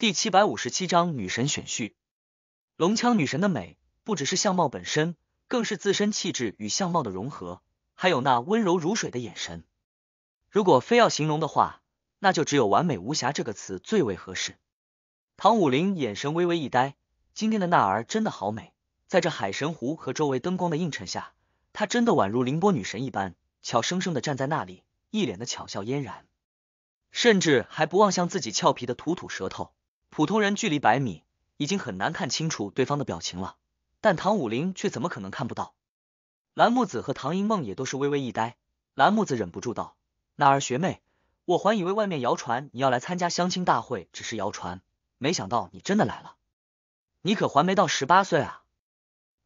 第七百五十七章女神选婿。龙枪女神的美，不只是相貌本身，更是自身气质与相貌的融合，还有那温柔如水的眼神。如果非要形容的话，那就只有“完美无瑕”这个词最为合适。唐武林眼神微微一呆，今天的娜儿真的好美，在这海神湖和周围灯光的映衬下，她真的宛如凌波女神一般，俏生生的站在那里，一脸的巧笑嫣然，甚至还不忘向自己俏皮的吐吐舌头。普通人距离百米已经很难看清楚对方的表情了，但唐武林却怎么可能看不到？蓝木子和唐一梦也都是微微一呆。蓝木子忍不住道：“娜儿学妹，我还以为外面谣传你要来参加相亲大会只是谣传，没想到你真的来了。你可还没到十八岁啊！”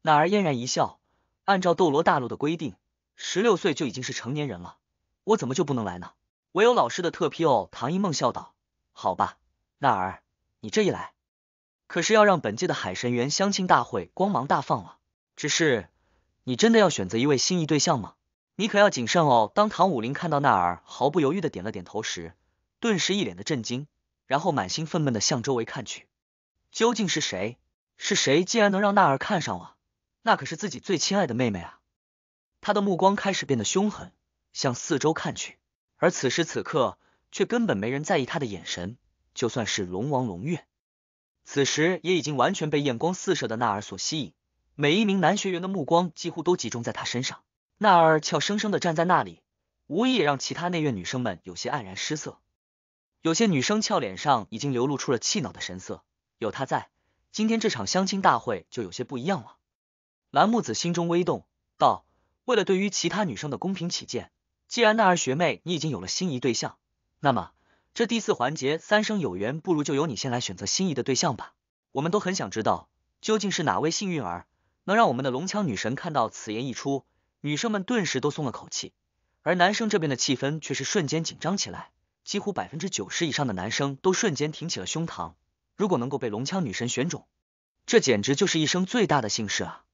娜儿嫣然一笑：“按照斗罗大陆的规定，十六岁就已经是成年人了，我怎么就不能来呢？唯有老师的特批哦。”唐一梦笑道：“好吧，娜儿。”你这一来，可是要让本届的海神园相亲大会光芒大放了。只是，你真的要选择一位心仪对象吗？你可要谨慎哦。当唐武林看到纳尔毫不犹豫的点了点头时，顿时一脸的震惊，然后满心愤懑的向周围看去。究竟是谁？是谁竟然能让纳尔看上了？那可是自己最亲爱的妹妹啊！他的目光开始变得凶狠，向四周看去。而此时此刻，却根本没人在意他的眼神。就算是龙王龙月，此时也已经完全被艳光四射的娜儿所吸引。每一名男学员的目光几乎都集中在他身上。娜儿俏生生的站在那里，无疑也让其他内院女生们有些黯然失色。有些女生俏脸上已经流露出了气恼的神色。有她在，今天这场相亲大会就有些不一样了。蓝木子心中微动，道：“为了对于其他女生的公平起见，既然娜儿学妹你已经有了心仪对象，那么……”这第四环节，三生有缘，不如就由你先来选择心仪的对象吧。我们都很想知道，究竟是哪位幸运儿能让我们的龙枪女神看到。此言一出，女生们顿时都松了口气，而男生这边的气氛却是瞬间紧张起来，几乎百分之九十以上的男生都瞬间挺起了胸膛。如果能够被龙枪女神选中，这简直就是一生最大的幸事啊！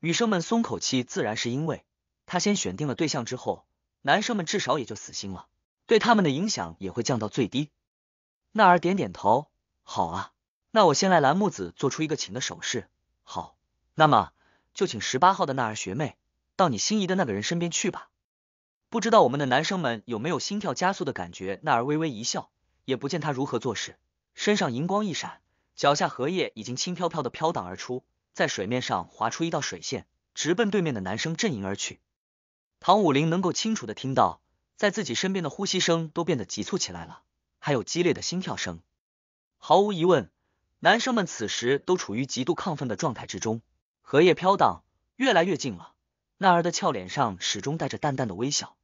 女生们松口气，自然是因为她先选定了对象之后，男生们至少也就死心了。对他们的影响也会降到最低。那儿点点头，好啊，那我先来。蓝木子做出一个请的手势，好，那么就请十八号的那儿学妹到你心仪的那个人身边去吧。不知道我们的男生们有没有心跳加速的感觉？那儿微微一笑，也不见他如何做事，身上银光一闪，脚下荷叶已经轻飘飘的飘荡而出，在水面上划出一道水线，直奔对面的男生阵营而去。唐武林能够清楚的听到。在自己身边的呼吸声都变得急促起来了，还有激烈的心跳声。毫无疑问，男生们此时都处于极度亢奋的状态之中。荷叶飘荡，越来越近了。娜儿的俏脸上始终带着淡淡的微笑。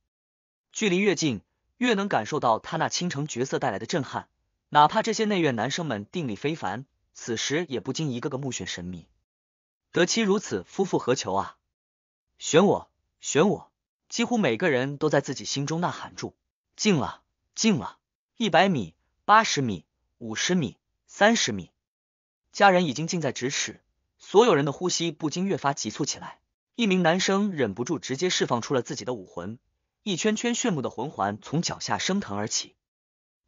距离越近，越能感受到她那倾城绝色带来的震撼。哪怕这些内院男生们定力非凡，此时也不禁一个个目眩神迷。得妻如此，夫复何求啊？选我，选我！几乎每个人都在自己心中呐喊住，进了，进了，一百米，八十米，五十米，三十米，家人已经近在咫尺，所有人的呼吸不禁越发急促起来。一名男生忍不住直接释放出了自己的武魂，一圈圈炫目的魂环从脚下升腾而起，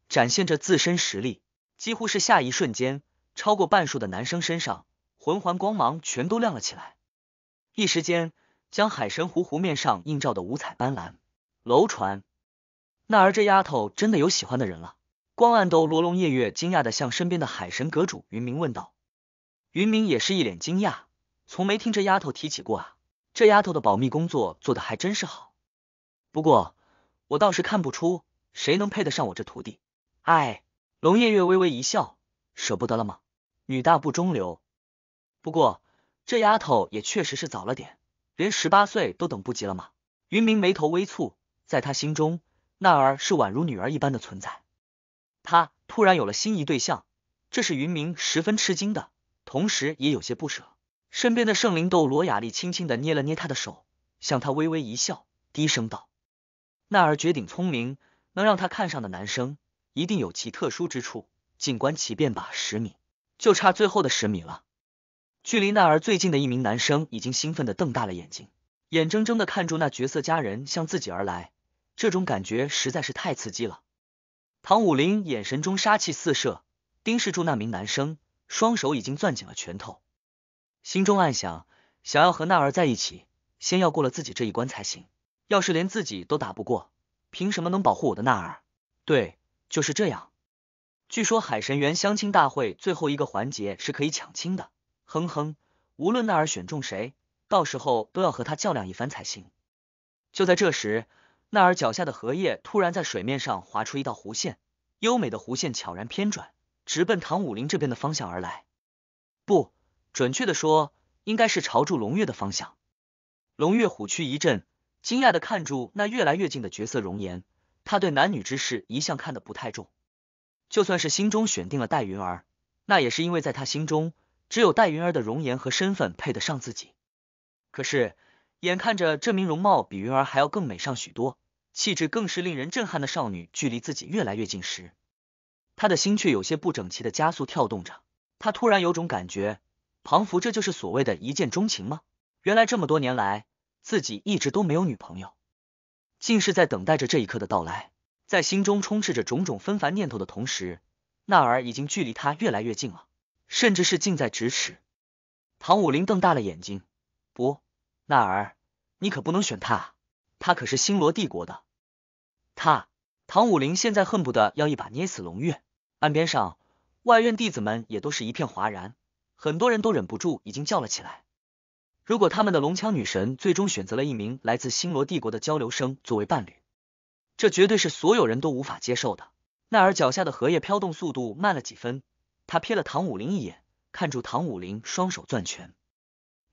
展现着自身实力。几乎是下一瞬间，超过半数的男生身上魂环光芒全都亮了起来，一时间。将海神湖湖面上映照的五彩斑斓。楼船，那儿这丫头真的有喜欢的人了？光暗斗罗龙夜月惊讶的向身边的海神阁主云明问道。云明也是一脸惊讶，从没听这丫头提起过啊。这丫头的保密工作做的还真是好。不过我倒是看不出谁能配得上我这徒弟。哎，龙夜月微微一笑，舍不得了吗？女大不中留。不过这丫头也确实是早了点。连十八岁都等不及了吗？云明眉头微蹙，在他心中，娜儿是宛如女儿一般的存在。他突然有了心仪对象，这是云明十分吃惊的，同时也有些不舍。身边的圣灵斗罗雅丽轻轻的捏了捏他的手，向他微微一笑，低声道：“那儿绝顶聪明，能让他看上的男生，一定有其特殊之处。静观其变吧，十米，就差最后的十米了。”距离那儿最近的一名男生已经兴奋的瞪大了眼睛，眼睁睁的看住那绝色佳人向自己而来，这种感觉实在是太刺激了。唐武林眼神中杀气四射，盯视住那名男生，双手已经攥紧了拳头，心中暗想：想要和那儿在一起，先要过了自己这一关才行。要是连自己都打不过，凭什么能保护我的那儿？对，就是这样。据说海神园相亲大会最后一个环节是可以抢亲的。哼哼，无论奈儿选中谁，到时候都要和他较量一番才行。就在这时，奈儿脚下的荷叶突然在水面上划出一道弧线，优美的弧线悄然偏转，直奔唐武林这边的方向而来。不，准确的说，应该是朝住龙月的方向。龙月虎躯一震，惊讶的看住那越来越近的绝色容颜。他对男女之事一向看得不太重，就算是心中选定了戴云儿，那也是因为在他心中。只有戴云儿的容颜和身份配得上自己，可是眼看着这名容貌比云儿还要更美上许多，气质更是令人震撼的少女距离自己越来越近时，他的心却有些不整齐的加速跳动着。他突然有种感觉，庞福，这就是所谓的一见钟情吗？原来这么多年来自己一直都没有女朋友，竟是在等待着这一刻的到来。在心中充斥着种种纷繁念头的同时，娜儿已经距离他越来越近了。甚至是近在咫尺，唐武林瞪大了眼睛。不，奈儿，你可不能选他，他可是星罗帝国的。他，唐武林现在恨不得要一把捏死龙月。岸边上，外院弟子们也都是一片哗然，很多人都忍不住已经叫了起来。如果他们的龙枪女神最终选择了一名来自星罗帝国的交流生作为伴侣，这绝对是所有人都无法接受的。奈儿脚下的荷叶飘动速度慢了几分。他瞥了唐武林一眼，看住唐武林双手攥拳，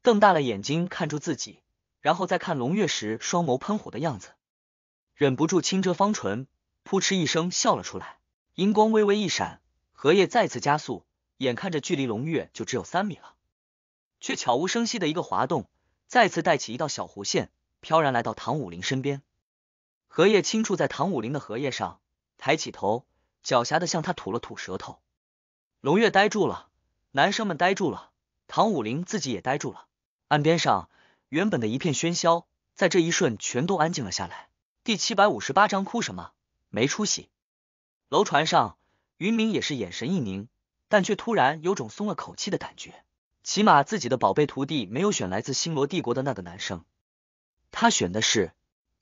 瞪大了眼睛看住自己，然后再看龙月时双眸喷火的样子，忍不住轻遮方唇，扑哧一声笑了出来。银光微微一闪，荷叶再次加速，眼看着距离龙月就只有三米了，却悄无声息的一个滑动，再次带起一道小弧线，飘然来到唐武林身边。荷叶轻触在唐武林的荷叶上，抬起头，狡黠的向他吐了吐舌头。龙月呆住了，男生们呆住了，唐武林自己也呆住了。岸边上原本的一片喧嚣，在这一瞬全都安静了下来。第七百五十八章，哭什么？没出息！楼船上，云明也是眼神一凝，但却突然有种松了口气的感觉。起码自己的宝贝徒弟没有选来自星罗帝国的那个男生，他选的是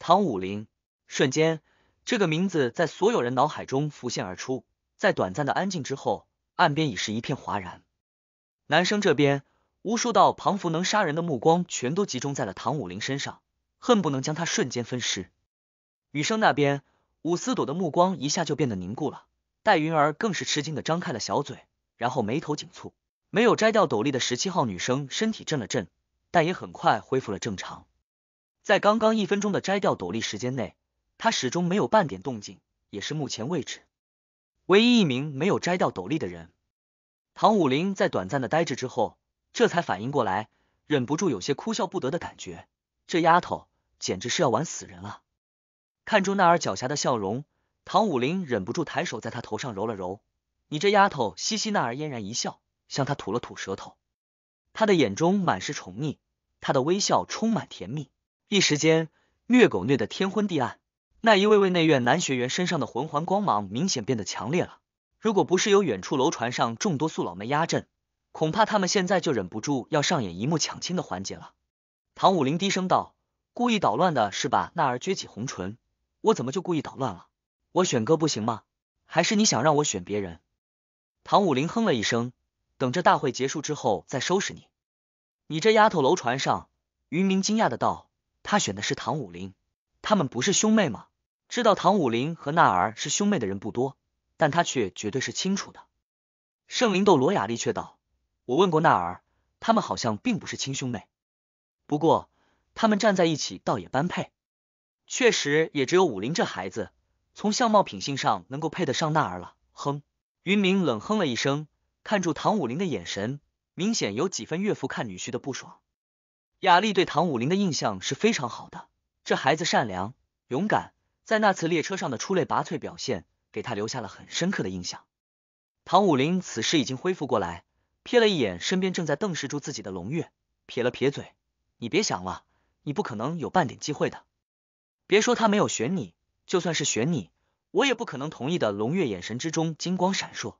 唐武林。瞬间，这个名字在所有人脑海中浮现而出。在短暂的安静之后。岸边已是一片哗然，男生这边，无数道庞佛能杀人的目光全都集中在了唐武林身上，恨不能将他瞬间分尸。女生那边，伍思朵的目光一下就变得凝固了，戴云儿更是吃惊的张开了小嘴，然后眉头紧蹙。没有摘掉斗笠的十七号女生身体震了震，但也很快恢复了正常。在刚刚一分钟的摘掉斗笠时间内，她始终没有半点动静，也是目前为止。唯一一名没有摘掉斗笠的人，唐武林在短暂的呆滞之后，这才反应过来，忍不住有些哭笑不得的感觉。这丫头简直是要玩死人啊！看住娜儿狡黠的笑容，唐武林忍不住抬手在她头上揉了揉。你这丫头，嘻嘻，娜儿嫣然一笑，向他吐了吐舌头。他的眼中满是宠溺，他的微笑充满甜蜜，一时间虐狗虐的天昏地暗。那一位位内院男学员身上的魂环光芒明显变得强烈了，如果不是有远处楼船上众多素老们压阵，恐怕他们现在就忍不住要上演一幕抢亲的环节了。唐武林低声道：“故意捣乱的是吧？”娜儿撅起红唇：“我怎么就故意捣乱了？我选哥不行吗？还是你想让我选别人？”唐武林哼了一声：“等着大会结束之后再收拾你，你这丫头！”楼船上，云明惊讶的道：“他选的是唐武林，他们不是兄妹吗？”知道唐武林和娜儿是兄妹的人不多，但他却绝对是清楚的。圣灵斗罗雅丽却道：“我问过娜儿，他们好像并不是亲兄妹，不过他们站在一起倒也般配。确实，也只有武林这孩子，从相貌品性上能够配得上娜儿了。”哼，云明冷哼了一声，看住唐武林的眼神，明显有几分岳父看女婿的不爽。雅丽对唐武林的印象是非常好的，这孩子善良、勇敢。在那次列车上的出类拔萃表现，给他留下了很深刻的印象。唐武林此时已经恢复过来，瞥了一眼身边正在瞪视住自己的龙月，撇了撇嘴：“你别想了，你不可能有半点机会的。别说他没有选你，就算是选你，我也不可能同意的。”龙月眼神之中金光闪烁，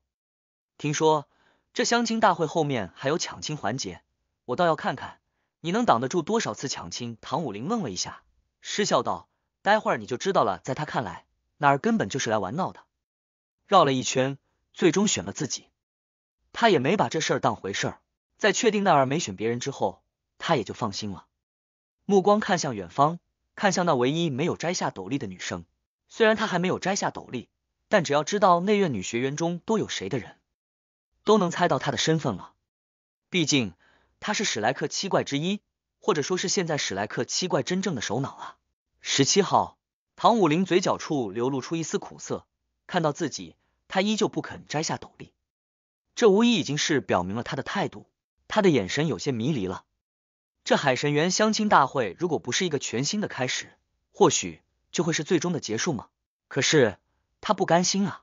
听说这相亲大会后面还有抢亲环节，我倒要看看你能挡得住多少次抢亲。唐武林愣了一下，失笑道。待会儿你就知道了，在他看来，那儿根本就是来玩闹的。绕了一圈，最终选了自己，他也没把这事儿当回事儿。在确定那儿没选别人之后，他也就放心了。目光看向远方，看向那唯一没有摘下斗笠的女生。虽然他还没有摘下斗笠，但只要知道内院女学员中都有谁的人，都能猜到她的身份了。毕竟她是史莱克七怪之一，或者说，是现在史莱克七怪真正的首脑啊。十七号，唐武林嘴角处流露出一丝苦涩。看到自己，他依旧不肯摘下斗笠，这无疑已经是表明了他的态度。他的眼神有些迷离了。这海神园相亲大会，如果不是一个全新的开始，或许就会是最终的结束吗？可是他不甘心啊！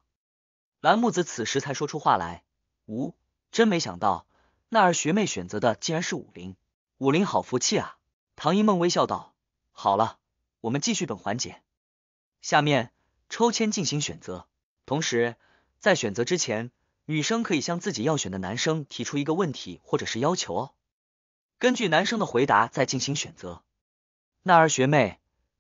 蓝木子此时才说出话来：“吴，真没想到，那儿学妹选择的竟然是武林。武林，好福气啊！”唐一梦微笑道：“好了。”我们继续本环节，下面抽签进行选择，同时在选择之前，女生可以向自己要选的男生提出一个问题或者是要求哦。根据男生的回答再进行选择。娜儿学妹，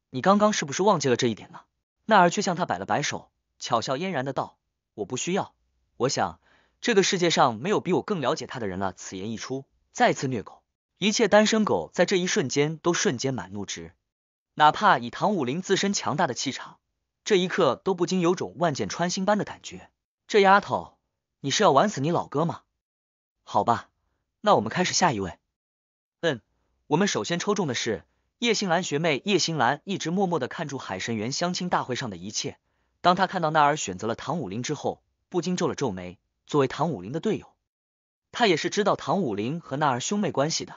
你刚刚是不是忘记了这一点呢？娜儿却向他摆了摆手，巧笑嫣然的道：“我不需要，我想这个世界上没有比我更了解他的人了。”此言一出，再次虐狗，一切单身狗在这一瞬间都瞬间满怒值。哪怕以唐武林自身强大的气场，这一刻都不禁有种万箭穿心般的感觉。这丫头，你是要玩死你老哥吗？好吧，那我们开始下一位。嗯，我们首先抽中的是叶星兰学妹。叶星兰一直默默的看住海神园相亲大会上的一切。当她看到娜儿选择了唐武林之后，不禁皱了皱眉。作为唐武林的队友，她也是知道唐武林和娜儿兄妹关系的。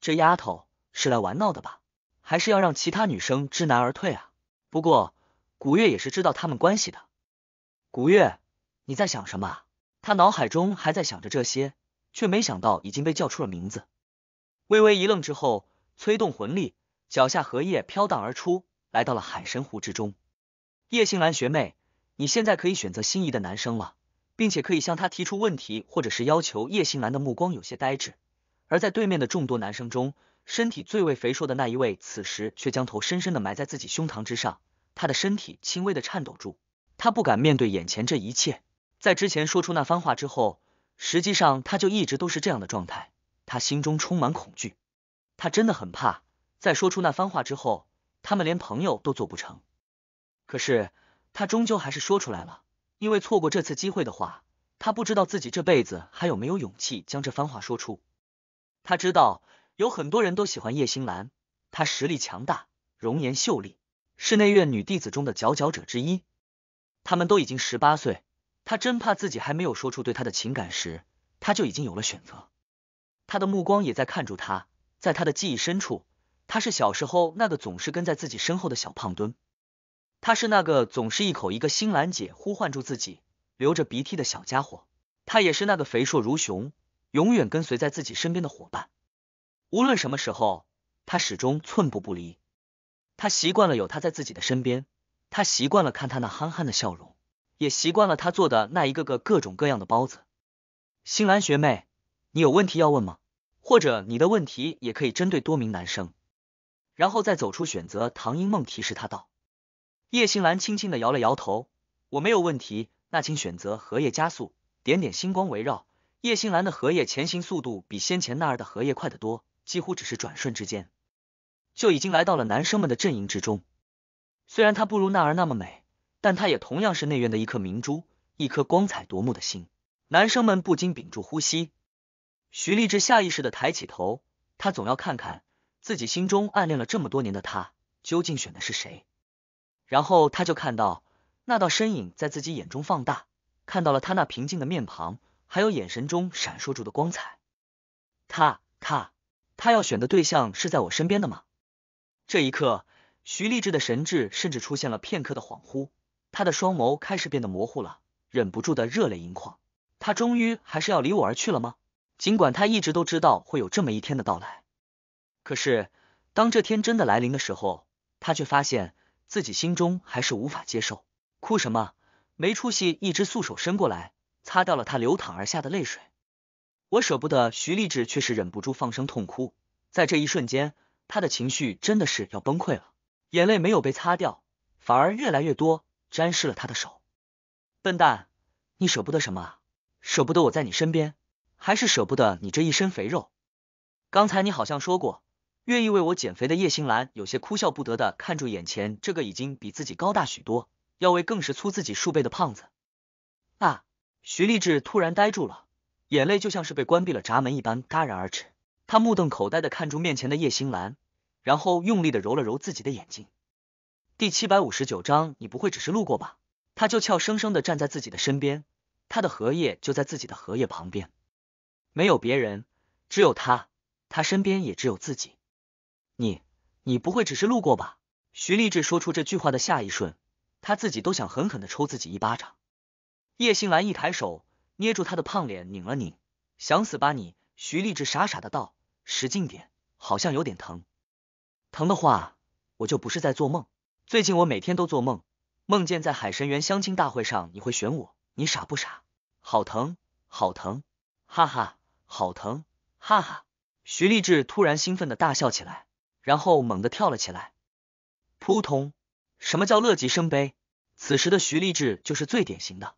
这丫头是来玩闹的吧？还是要让其他女生知难而退啊。不过古月也是知道他们关系的。古月，你在想什么？他脑海中还在想着这些，却没想到已经被叫出了名字。微微一愣之后，催动魂力，脚下荷叶飘荡而出，来到了海神湖之中。叶星兰学妹，你现在可以选择心仪的男生了，并且可以向他提出问题或者是要求。叶星兰的目光有些呆滞，而在对面的众多男生中。身体最为肥硕的那一位，此时却将头深深的埋在自己胸膛之上，他的身体轻微的颤抖住，他不敢面对眼前这一切。在之前说出那番话之后，实际上他就一直都是这样的状态，他心中充满恐惧，他真的很怕，在说出那番话之后，他们连朋友都做不成。可是他终究还是说出来了，因为错过这次机会的话，他不知道自己这辈子还有没有勇气将这番话说出，他知道。有很多人都喜欢叶星兰，她实力强大，容颜秀丽，是内院女弟子中的佼佼者之一。他们都已经十八岁，他真怕自己还没有说出对他的情感时，他就已经有了选择。他的目光也在看住他，在他的记忆深处，他是小时候那个总是跟在自己身后的小胖墩，他是那个总是一口一个星兰姐呼唤住自己、流着鼻涕的小家伙，他也是那个肥硕如熊、永远跟随在自己身边的伙伴。无论什么时候，他始终寸步不离。他习惯了有他在自己的身边，他习惯了看他那憨憨的笑容，也习惯了他做的那一个个各种各样的包子。星兰学妹，你有问题要问吗？或者你的问题也可以针对多名男生，然后再走出选择。唐英梦提示他道：“叶星兰，轻轻的摇了摇头，我没有问题。那请选择荷叶加速，点点星光围绕。叶星兰的荷叶前行速度比先前那儿的荷叶快得多。”几乎只是转瞬之间，就已经来到了男生们的阵营之中。虽然她不如娜儿那么美，但她也同样是内院的一颗明珠，一颗光彩夺目的星。男生们不禁屏住呼吸。徐立志下意识的抬起头，他总要看看自己心中暗恋了这么多年的她究竟选的是谁。然后他就看到那道身影在自己眼中放大，看到了他那平静的面庞，还有眼神中闪烁住的光彩。他他。他要选的对象是在我身边的吗？这一刻，徐立志的神智甚至出现了片刻的恍惚，他的双眸开始变得模糊了，忍不住的热泪盈眶。他终于还是要离我而去了吗？尽管他一直都知道会有这么一天的到来，可是当这天真的来临的时候，他却发现自己心中还是无法接受。哭什么？没出息！一只素手伸过来，擦掉了他流淌而下的泪水。我舍不得，徐立志却是忍不住放声痛哭。在这一瞬间，他的情绪真的是要崩溃了，眼泪没有被擦掉，反而越来越多，沾湿了他的手。笨蛋，你舍不得什么？舍不得我在你身边，还是舍不得你这一身肥肉？刚才你好像说过愿意为我减肥的叶星兰，有些哭笑不得的看住眼前这个已经比自己高大许多，要为更是粗自己数倍的胖子。啊！徐立志突然呆住了。眼泪就像是被关闭了闸门一般戛然而止，他目瞪口呆的看住面前的叶星兰，然后用力的揉了揉自己的眼睛。第七百五十九章，你不会只是路过吧？他就俏生生的站在自己的身边，他的荷叶就在自己的荷叶旁边，没有别人，只有他，他身边也只有自己。你，你不会只是路过吧？徐立志说出这句话的下一瞬，他自己都想狠狠的抽自己一巴掌。叶星兰一抬手。捏住他的胖脸，拧了拧，想死吧你！徐立志傻傻的道，使劲点，好像有点疼，疼的话我就不是在做梦。最近我每天都做梦，梦见在海神园相亲大会上你会选我，你傻不傻？好疼，好疼，哈哈，好疼，哈哈！徐立志突然兴奋的大笑起来，然后猛地跳了起来，扑通！什么叫乐极生悲？此时的徐立志就是最典型的。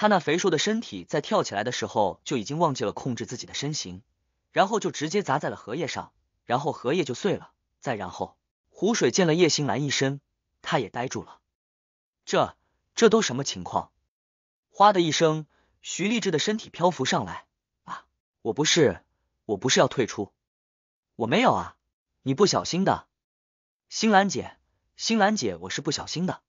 他那肥硕的身体在跳起来的时候就已经忘记了控制自己的身形，然后就直接砸在了荷叶上，然后荷叶就碎了，再然后湖水溅了叶星兰一身，他也呆住了。这这都什么情况？哗的一声，徐立志的身体漂浮上来啊！我不是，我不是要退出，我没有啊！你不小心的，心兰姐，心兰姐，我是不小心的，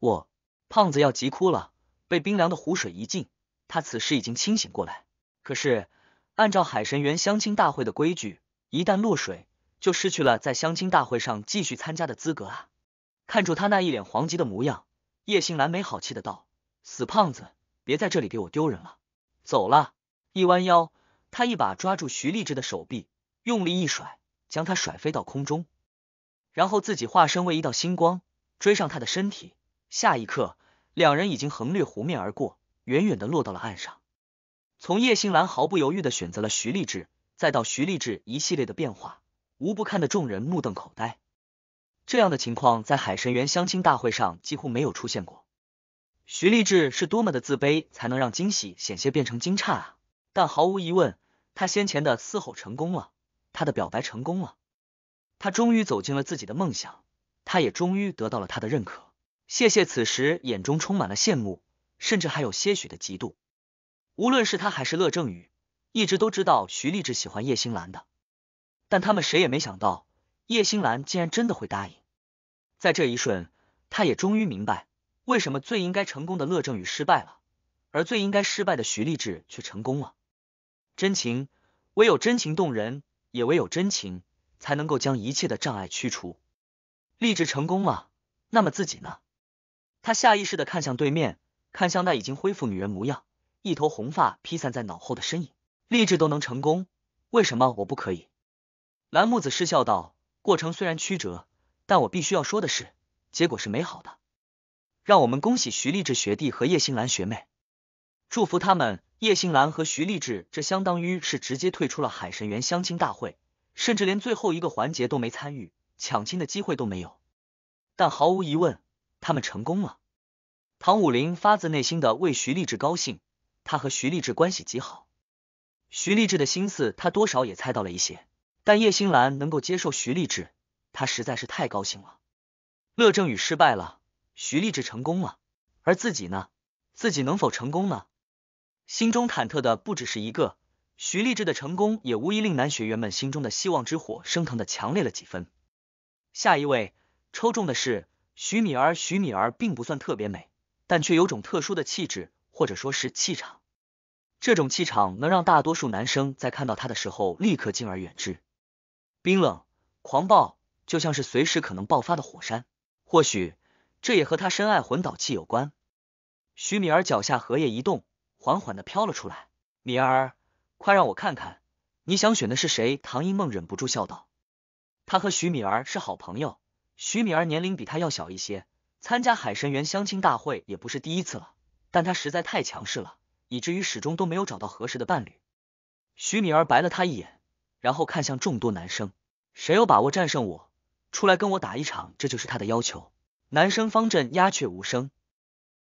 我胖子要急哭了。被冰凉的湖水一浸，他此时已经清醒过来。可是，按照海神园相亲大会的规矩，一旦落水，就失去了在相亲大会上继续参加的资格啊！看住他那一脸惶急的模样，叶星兰没好气的道：“死胖子，别在这里给我丢人了！”走了，一弯腰，他一把抓住徐立志的手臂，用力一甩，将他甩飞到空中，然后自己化身为一道星光，追上他的身体。下一刻。两人已经横掠湖面而过，远远的落到了岸上。从叶星兰毫不犹豫的选择了徐立志，再到徐立志一系列的变化，无不看得众人目瞪口呆。这样的情况在海神园相亲大会上几乎没有出现过。徐立志是多么的自卑，才能让惊喜险些变成惊诧啊！但毫无疑问，他先前的嘶吼成功了，他的表白成功了，他终于走进了自己的梦想，他也终于得到了他的认可。谢谢，此时眼中充满了羡慕，甚至还有些许的嫉妒。无论是他还是乐正宇，一直都知道徐立志喜欢叶星兰的，但他们谁也没想到叶星兰竟然真的会答应。在这一瞬，他也终于明白为什么最应该成功的乐正宇失败了，而最应该失败的徐立志却成功了。真情，唯有真情动人，也唯有真情才能够将一切的障碍驱除。励志成功了，那么自己呢？他下意识的看向对面，看向那已经恢复女人模样、一头红发披散在脑后的身影。励志都能成功，为什么我不可以？蓝木子失笑道：“过程虽然曲折，但我必须要说的是，结果是美好的。让我们恭喜徐立志学弟和叶星兰学妹，祝福他们。”叶星兰和徐立志这相当于是直接退出了海神园相亲大会，甚至连最后一个环节都没参与，抢亲的机会都没有。但毫无疑问。他们成功了，唐武林发自内心的为徐立志高兴。他和徐立志关系极好，徐立志的心思他多少也猜到了一些。但叶星兰能够接受徐立志，他实在是太高兴了。乐正宇失败了，徐立志成功了，而自己呢？自己能否成功呢？心中忐忑的不只是一个。徐立志的成功也无疑令男学员们心中的希望之火升腾的强烈了几分。下一位抽中的是。徐米儿，徐米儿并不算特别美，但却有种特殊的气质，或者说是气场。这种气场能让大多数男生在看到她的时候立刻敬而远之。冰冷、狂暴，就像是随时可能爆发的火山。或许这也和她深爱魂导器有关。徐米儿脚下荷叶一动，缓缓的飘了出来。米儿，快让我看看，你想选的是谁？唐一梦忍不住笑道，她和徐米儿是好朋友。徐米儿年龄比他要小一些，参加海神园相亲大会也不是第一次了，但他实在太强势了，以至于始终都没有找到合适的伴侣。徐米儿白了他一眼，然后看向众多男生，谁有把握战胜我，出来跟我打一场，这就是他的要求。男生方阵鸦雀无声，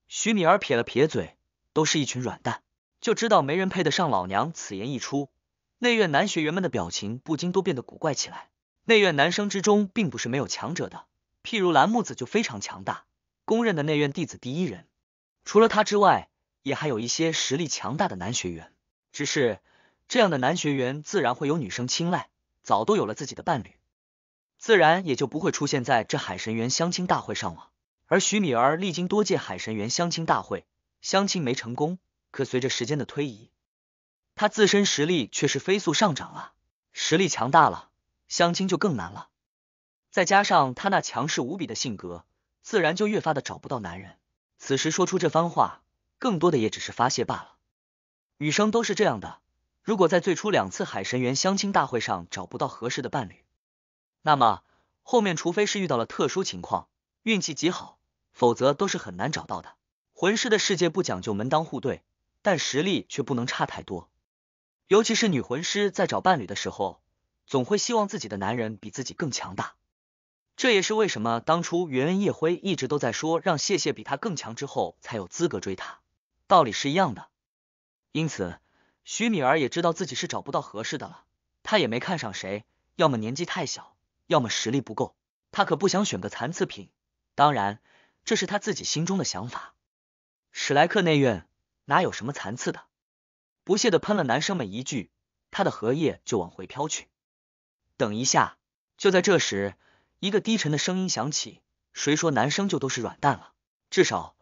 徐米儿撇了撇嘴，都是一群软蛋，就知道没人配得上老娘。此言一出，内院男学员们的表情不禁都变得古怪起来。内院男生之中，并不是没有强者的，譬如蓝木子就非常强大，公认的内院弟子第一人。除了他之外，也还有一些实力强大的男学员。只是这样的男学员，自然会有女生青睐，早都有了自己的伴侣，自然也就不会出现在这海神园相亲大会上了。而徐敏儿历经多届海神园相亲大会，相亲没成功，可随着时间的推移，他自身实力却是飞速上涨了，实力强大了。相亲就更难了，再加上她那强势无比的性格，自然就越发的找不到男人。此时说出这番话，更多的也只是发泄罢了。女生都是这样的，如果在最初两次海神园相亲大会上找不到合适的伴侣，那么后面除非是遇到了特殊情况，运气极好，否则都是很难找到的。魂师的世界不讲究门当户对，但实力却不能差太多，尤其是女魂师在找伴侣的时候。总会希望自己的男人比自己更强大，这也是为什么当初袁恩叶辉一直都在说让谢谢比他更强之后才有资格追他，道理是一样的。因此，徐米儿也知道自己是找不到合适的了，她也没看上谁，要么年纪太小，要么实力不够，她可不想选个残次品。当然，这是她自己心中的想法。史莱克内院哪有什么残次的？不屑的喷了男生们一句，他的荷叶就往回飘去。等一下！就在这时，一个低沉的声音响起：“谁说男生就都是软蛋了？至少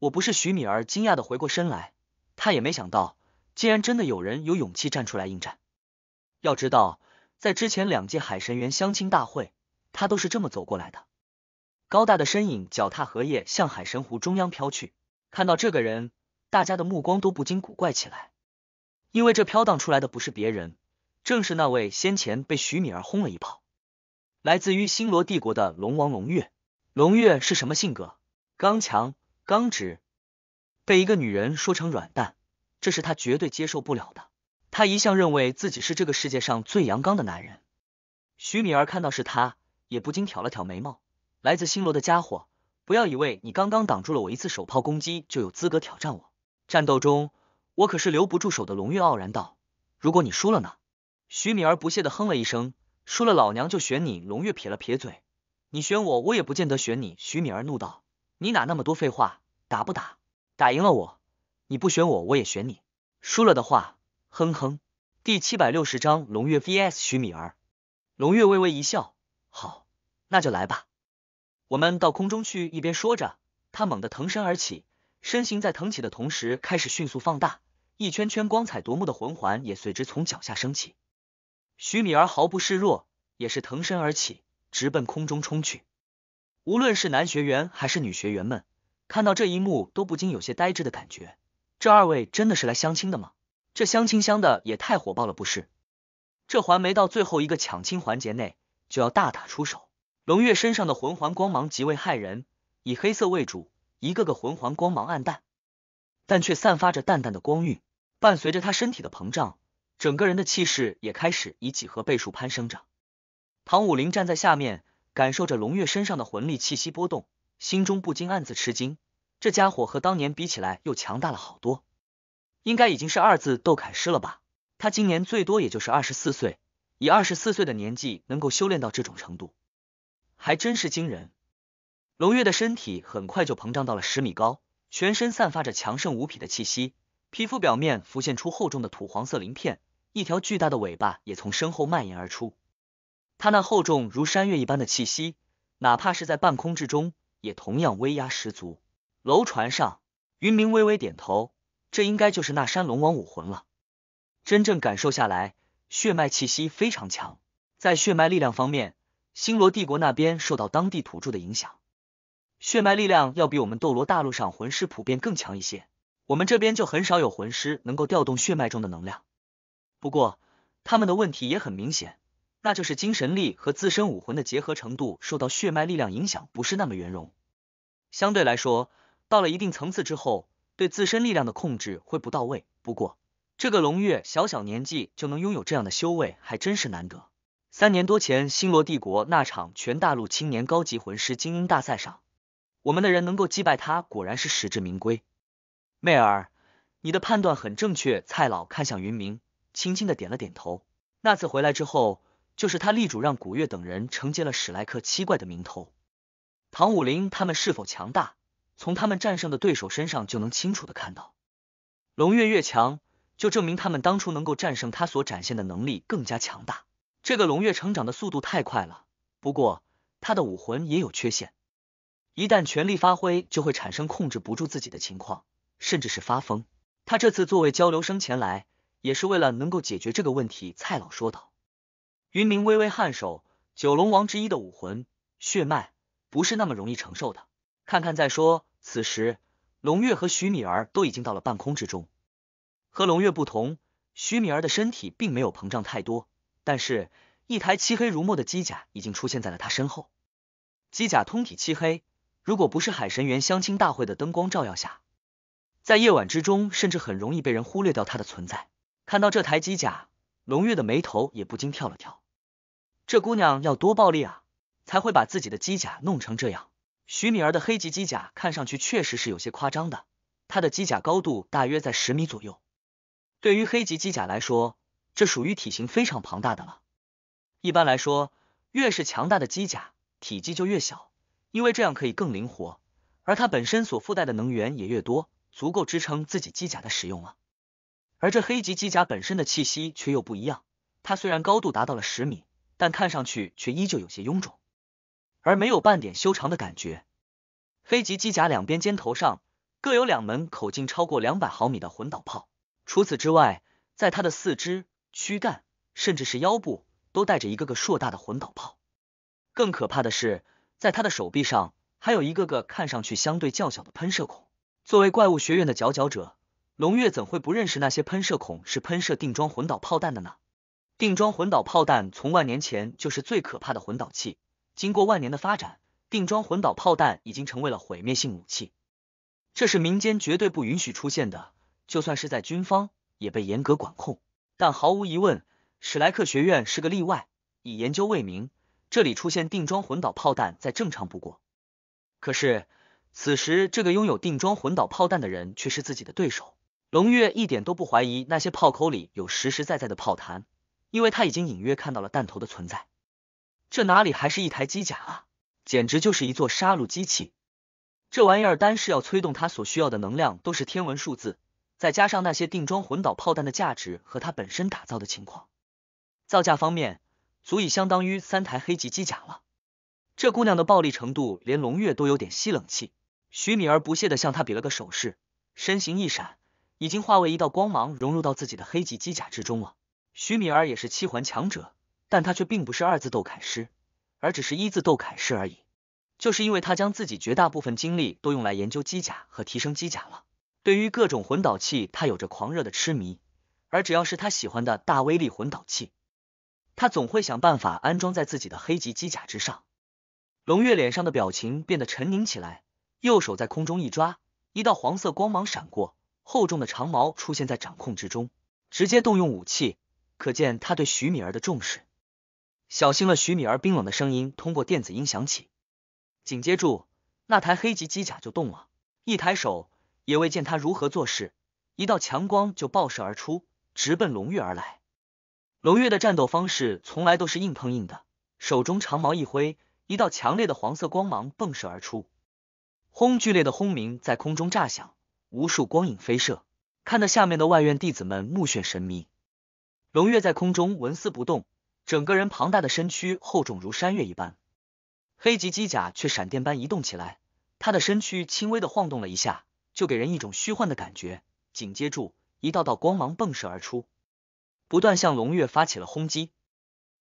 我不是。”徐敏儿惊讶的回过身来，她也没想到，竟然真的有人有勇气站出来应战。要知道，在之前两届海神园相亲大会，他都是这么走过来的。高大的身影脚踏荷叶向海神湖中央飘去，看到这个人，大家的目光都不禁古怪起来，因为这飘荡出来的不是别人。正是那位先前被徐敏儿轰了一炮，来自于星罗帝国的龙王龙月。龙月是什么性格？刚强、刚直，被一个女人说成软蛋，这是他绝对接受不了的。他一向认为自己是这个世界上最阳刚的男人。徐敏儿看到是他，也不禁挑了挑眉毛。来自星罗的家伙，不要以为你刚刚挡住了我一次手炮攻击，就有资格挑战我。战斗中，我可是留不住手的。龙月傲然道：“如果你输了呢？”徐敏儿不屑的哼了一声，输了：“老娘就选你。”龙月撇了撇嘴：“你选我，我也不见得选你。”徐敏儿怒道：“你哪那么多废话？打不打？打赢了我，你不选我，我也选你。输了的话，哼哼。”第七百六十章龙月 V S 徐敏儿。龙月微微一笑：“好，那就来吧。”我们到空中去。”一边说着，他猛地腾身而起，身形在腾起的同时开始迅速放大，一圈圈光彩夺目的魂环也随之从脚下升起。徐米儿毫不示弱，也是腾身而起，直奔空中冲去。无论是男学员还是女学员们，看到这一幕都不禁有些呆滞的感觉。这二位真的是来相亲的吗？这相亲相的也太火爆了，不是？这还没到最后一个抢亲环节内，就要大打出手。龙月身上的魂环光芒极为骇人，以黑色为主，一个个魂环光芒暗淡，但却散发着淡淡的光晕，伴随着他身体的膨胀。整个人的气势也开始以几何倍数攀升着。唐武林站在下面，感受着龙月身上的魂力气息波动，心中不禁暗自吃惊：这家伙和当年比起来，又强大了好多，应该已经是二字斗凯师了吧？他今年最多也就是二十四岁，以二十四岁的年纪能够修炼到这种程度，还真是惊人。龙月的身体很快就膨胀到了十米高，全身散发着强盛无匹的气息，皮肤表面浮现出厚重的土黄色鳞片。一条巨大的尾巴也从身后蔓延而出，它那厚重如山岳一般的气息，哪怕是在半空之中，也同样威压十足。楼船上，云明微微点头，这应该就是那山龙王武魂了。真正感受下来，血脉气息非常强。在血脉力量方面，星罗帝国那边受到当地土著的影响，血脉力量要比我们斗罗大陆上魂师普遍更强一些。我们这边就很少有魂师能够调动血脉中的能量。不过，他们的问题也很明显，那就是精神力和自身武魂的结合程度受到血脉力量影响，不是那么圆融。相对来说，到了一定层次之后，对自身力量的控制会不到位。不过，这个龙月小小年纪就能拥有这样的修为，还真是难得。三年多前，星罗帝国那场全大陆青年高级魂师精英大赛上，我们的人能够击败他，果然是实至名归。妹儿，你的判断很正确。蔡老看向云明。轻轻的点了点头。那次回来之后，就是他力主让古月等人承接了史莱克七怪的名头。唐武林他们是否强大，从他们战胜的对手身上就能清楚的看到。龙月越强，就证明他们当初能够战胜他所展现的能力更加强大。这个龙月成长的速度太快了，不过他的武魂也有缺陷，一旦全力发挥，就会产生控制不住自己的情况，甚至是发疯。他这次作为交流生前来。也是为了能够解决这个问题，蔡老说道。云明微微颔首。九龙王之一的武魂血脉不是那么容易承受的，看看再说。此时，龙月和徐米儿都已经到了半空之中。和龙月不同，徐米儿的身体并没有膨胀太多，但是，一台漆黑如墨的机甲已经出现在了他身后。机甲通体漆黑，如果不是海神园相亲大会的灯光照耀下，在夜晚之中，甚至很容易被人忽略掉它的存在。看到这台机甲，龙月的眉头也不禁跳了跳。这姑娘要多暴力啊，才会把自己的机甲弄成这样？徐敏儿的黑级机甲看上去确实是有些夸张的，她的机甲高度大约在十米左右。对于黑级机甲来说，这属于体型非常庞大的了。一般来说，越是强大的机甲，体积就越小，因为这样可以更灵活，而它本身所附带的能源也越多，足够支撑自己机甲的使用了。而这黑级机甲本身的气息却又不一样，它虽然高度达到了十米，但看上去却依旧有些臃肿，而没有半点修长的感觉。黑级机甲两边肩头上各有两门口径超过两百毫米的魂导炮，除此之外，在它的四肢、躯干，甚至是腰部，都带着一个个硕大的魂导炮。更可怕的是，在它的手臂上还有一个个看上去相对较小的喷射孔。作为怪物学院的佼佼者。龙月怎会不认识那些喷射孔是喷射定装魂导炮弹的呢？定装魂导炮弹从万年前就是最可怕的魂导器，经过万年的发展，定装魂导炮弹已经成为了毁灭性武器。这是民间绝对不允许出现的，就算是在军方也被严格管控。但毫无疑问，史莱克学院是个例外，以研究为名，这里出现定装魂导炮弹再正常不过。可是，此时这个拥有定装魂导炮弹的人却是自己的对手。龙月一点都不怀疑那些炮口里有实实在在的炮弹，因为他已经隐约看到了弹头的存在。这哪里还是一台机甲啊，简直就是一座杀戮机器！这玩意儿单是要催动它所需要的能量都是天文数字，再加上那些定装魂导炮弹的价值和它本身打造的情况，造价方面足以相当于三台黑级机甲了。这姑娘的暴力程度，连龙月都有点吸冷气。徐敏儿不屑的向他比了个手势，身形一闪。已经化为一道光芒，融入到自己的黑级机甲之中了。徐米尔也是七环强者，但他却并不是二字斗铠师，而只是一字斗铠师而已。就是因为他将自己绝大部分精力都用来研究机甲和提升机甲了。对于各种魂导器，他有着狂热的痴迷，而只要是他喜欢的大威力魂导器，他总会想办法安装在自己的黑级机甲之上。龙月脸上的表情变得沉凝起来，右手在空中一抓，一道黄色光芒闪过。厚重的长矛出现在掌控之中，直接动用武器，可见他对徐敏儿的重视。小心了！徐敏儿冰冷的声音通过电子音响起。紧接住，那台黑级机甲就动了。一抬手，也未见他如何做事，一道强光就爆射而出，直奔龙月而来。龙月的战斗方式从来都是硬碰硬的，手中长矛一挥，一道强烈的黄色光芒迸射而出，轰！剧烈的轰鸣在空中炸响。无数光影飞射，看得下面的外院弟子们目眩神迷。龙月在空中纹丝不动，整个人庞大的身躯厚重如山岳一般，黑级机甲却闪电般移动起来。他的身躯轻微的晃动了一下，就给人一种虚幻的感觉。紧接住，一道道光芒迸射而出，不断向龙月发起了轰击。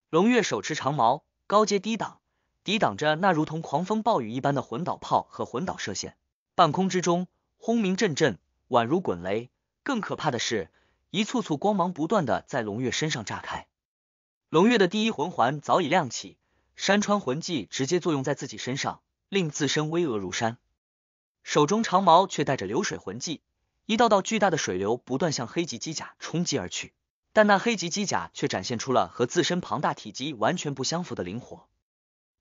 龙月手持长矛，高阶低挡，抵挡着那如同狂风暴雨一般的魂导炮和魂导射线。半空之中。轰鸣阵阵，宛如滚雷。更可怕的是一簇簇光芒不断的在龙月身上炸开。龙月的第一魂环早已亮起，山川魂技直接作用在自己身上，令自身巍峨如山。手中长矛却带着流水魂技，一道道巨大的水流不断向黑级机甲冲击而去。但那黑级机甲却展现出了和自身庞大体积完全不相符的灵活，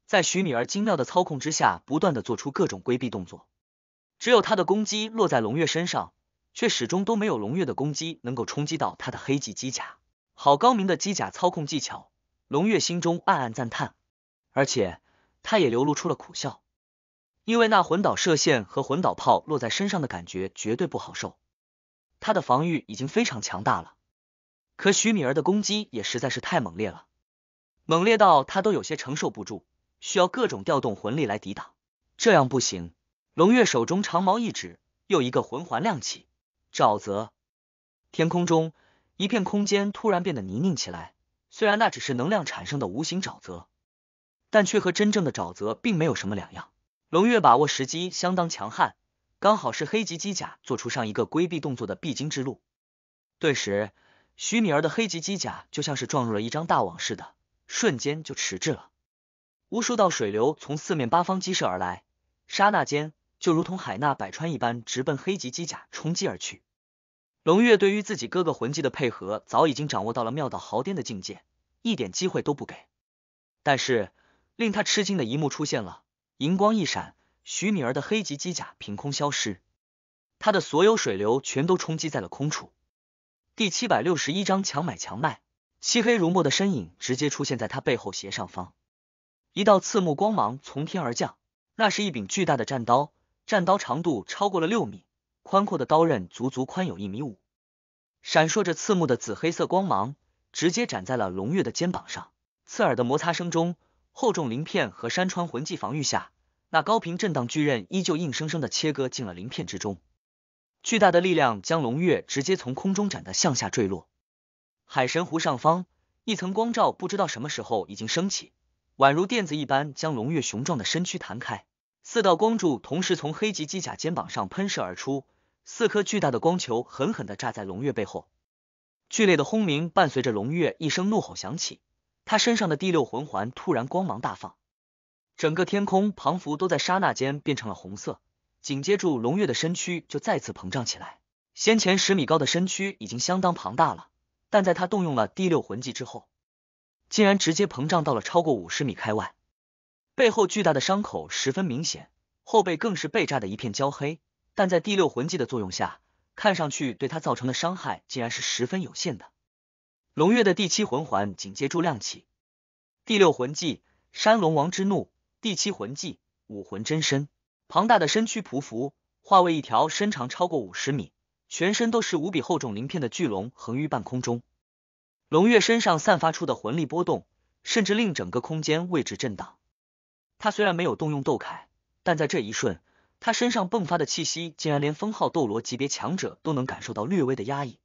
在徐敏儿精妙的操控之下，不断的做出各种规避动作。只有他的攻击落在龙月身上，却始终都没有龙月的攻击能够冲击到他的黑级机甲。好高明的机甲操控技巧，龙月心中暗暗赞叹。而且他也流露出了苦笑，因为那魂导射线和魂导炮落在身上的感觉绝对不好受。他的防御已经非常强大了，可徐敏儿的攻击也实在是太猛烈了，猛烈到他都有些承受不住，需要各种调动魂力来抵挡。这样不行。龙月手中长矛一指，又一个魂环亮起。沼泽天空中一片空间突然变得泥泞起来，虽然那只是能量产生的无形沼泽，但却和真正的沼泽并没有什么两样。龙月把握时机相当强悍，刚好是黑级机甲做出上一个规避动作的必经之路。顿时，徐米儿的黑级机甲就像是撞入了一张大网似的，瞬间就迟滞了。无数道水流从四面八方激射而来，刹那间。就如同海纳百川一般，直奔黑级机甲冲击而去。龙月对于自己哥哥魂技的配合，早已经掌握到了妙到毫巅的境界，一点机会都不给。但是令他吃惊的一幕出现了，银光一闪，徐敏儿的黑级机甲凭空消失，他的所有水流全都冲击在了空处。第七百六十一章强买强卖。漆黑如墨的身影直接出现在他背后斜上方，一道刺目光芒从天而降，那是一柄巨大的战刀。战刀长度超过了六米，宽阔的刀刃足足宽有一米五，闪烁着刺目的紫黑色光芒，直接斩在了龙月的肩膀上。刺耳的摩擦声中，厚重鳞片和山川魂技防御下，那高频震荡巨刃依旧硬生生的切割进了鳞片之中。巨大的力量将龙月直接从空中斩得向下坠落。海神湖上方，一层光罩不知道什么时候已经升起，宛如垫子一般将龙月雄壮的身躯弹开。四道光柱同时从黑棘机甲肩膀上喷射而出，四颗巨大的光球狠狠的炸在龙月背后。剧烈的轰鸣伴随着龙月一声怒吼响起，他身上的第六魂环突然光芒大放，整个天空庞佛都在刹那间变成了红色。紧接住，龙月的身躯就再次膨胀起来，先前十米高的身躯已经相当庞大了，但在他动用了第六魂技之后，竟然直接膨胀到了超过五十米开外。背后巨大的伤口十分明显，后背更是被炸的一片焦黑，但在第六魂技的作用下，看上去对他造成的伤害竟然是十分有限的。龙月的第七魂环紧接住亮起，第六魂技山龙王之怒，第七魂技武魂真身，庞大的身躯匍匐，化为一条身长超过五十米、全身都是无比厚重鳞片的巨龙，横于半空中。龙月身上散发出的魂力波动，甚至令整个空间位置震荡。他虽然没有动用斗铠，但在这一瞬，他身上迸发的气息竟然连封号斗罗级别强者都能感受到略微的压抑。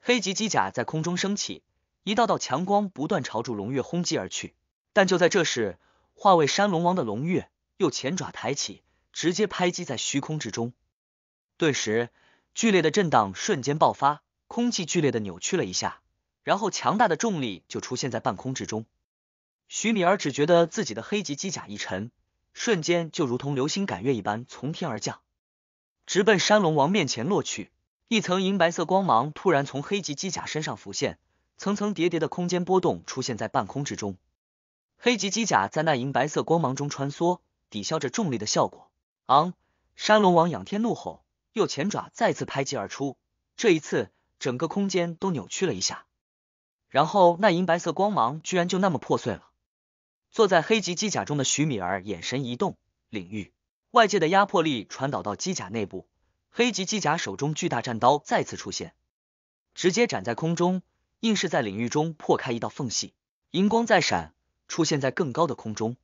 黑级机甲在空中升起，一道道强光不断朝住龙月轰击而去。但就在这时，化为山龙王的龙月，又前爪抬起，直接拍击在虚空之中，顿时剧烈的震荡瞬间爆发，空气剧烈的扭曲了一下，然后强大的重力就出现在半空之中。徐米儿只觉得自己的黑级机甲一沉，瞬间就如同流星赶月一般从天而降，直奔山龙王面前落去。一层银白色光芒突然从黑级机甲身上浮现，层层叠叠的空间波动出现在半空之中。黑级机甲在那银白色光芒中穿梭，抵消着重力的效果。昂！山龙王仰天怒吼，右前爪再次拍击而出，这一次整个空间都扭曲了一下，然后那银白色光芒居然就那么破碎了。坐在黑级机甲中的徐米尔眼神一动，领域外界的压迫力传导到机甲内部，黑级机甲手中巨大战刀再次出现，直接斩在空中，硬是在领域中破开一道缝隙，银光在闪，出现在更高的空中。